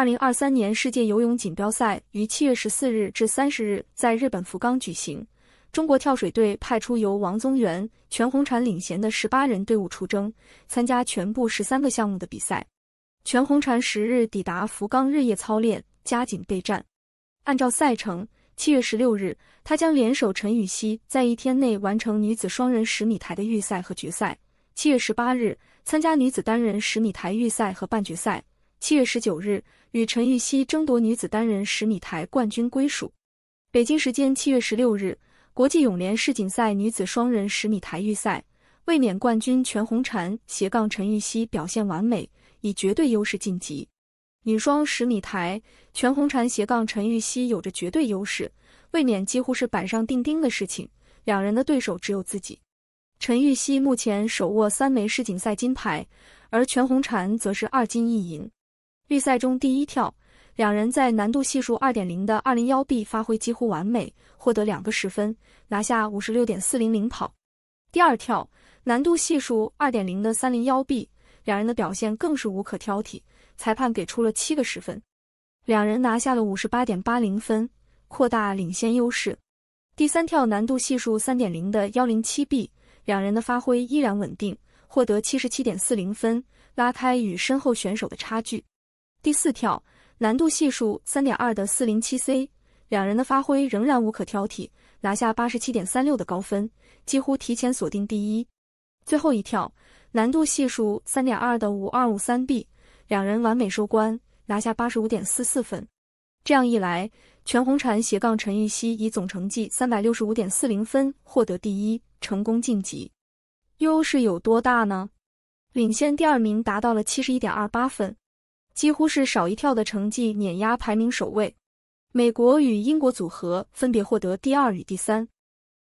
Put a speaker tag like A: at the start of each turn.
A: 二零二三年世界游泳锦标赛于七月十四日至三十日在日本福冈举行。中国跳水队派出由王宗源、全红婵领衔的十八人队伍出征，参加全部十三个项目的比赛。全红婵十日抵达福冈，日夜操练，加紧备战。按照赛程，七月十六日，她将联手陈芋汐在一天内完成女子双人十米台的预赛和决赛；七月十八日，参加女子单人十米台预赛和半决赛。七月十九日，与陈芋汐争夺女子单人十米台冠军归属。北京时间七月十六日，国际泳联世锦赛女子双人十米台预赛，卫冕冠军全红婵斜杠陈芋汐表现完美，以绝对优势晋级。女双十米台，全红婵斜杠陈芋汐有着绝对优势，卫冕几乎是板上钉钉的事情。两人的对手只有自己。陈芋汐目前手握三枚世锦赛金牌，而全红婵则是二金一银。预赛中第一跳，两人在难度系数二点零的二零幺 B 发挥几乎完美，获得两个十分，拿下五十六点四零零跑。第二跳难度系数二点零的三零幺 B，两人的表现更是无可挑剔，裁判给出了七个十分，两人拿下了五十八点八零分，扩大领先优势。第三跳难度系数三点零的幺零七 B，两人的发挥依然稳定，获得七十七点四零分，拉开与身后选手的差距。第四跳难度系数三点二的四零七 C，两人的发挥仍然无可挑剔，拿下八十七点三六的高分，几乎提前锁定第一。最后一跳难度系数三点二的五二五三 B，两人完美收官，拿下八十五点四四分。这样一来，全红婵斜杠陈芋汐以总成绩三百六十五点四零分获得第一，成功晋级。优势有多大呢？领先第二名达到了七十一点二八分。几乎是少一跳的成绩碾压排名首位，美国与英国组合分别获得第二与第三。